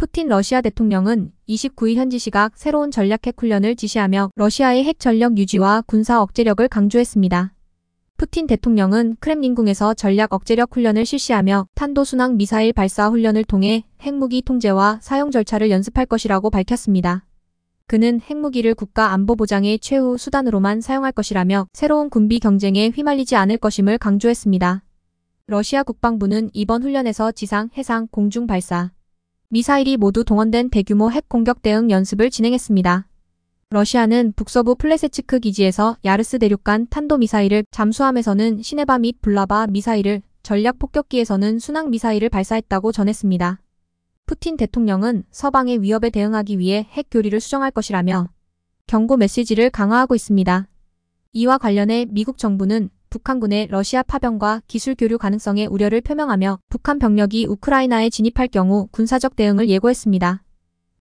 푸틴 러시아 대통령은 29일 현지 시각 새로운 전략핵 훈련을 지시하며 러시아의 핵 전력 유지와 군사 억제력을 강조했습니다. 푸틴 대통령은 크렘린궁에서 전략 억제력 훈련을 실시하며 탄도순항 미사일 발사 훈련을 통해 핵무기 통제와 사용 절차를 연습할 것이라고 밝혔습니다. 그는 핵무기를 국가 안보 보장의 최후 수단으로만 사용할 것이라며 새로운 군비 경쟁에 휘말리지 않을 것임을 강조했습니다. 러시아 국방부는 이번 훈련에서 지상, 해상, 공중 발사, 미사일이 모두 동원된 대규모 핵 공격 대응 연습을 진행했습니다. 러시아는 북서부 플레세츠크 기지에서 야르스 대륙간 탄도미사일을 잠수함에서는 시네바 및 블라바 미사일을 전략 폭격기에서는 순항 미사일을 발사했다고 전했습니다. 푸틴 대통령은 서방의 위협에 대응하기 위해 핵 교리를 수정할 것이라며 경고 메시지를 강화하고 있습니다. 이와 관련해 미국 정부는 북한군의 러시아 파병과 기술 교류 가능성에 우려를 표명하며 북한 병력이 우크라이나에 진입할 경우 군사적 대응을 예고했습니다.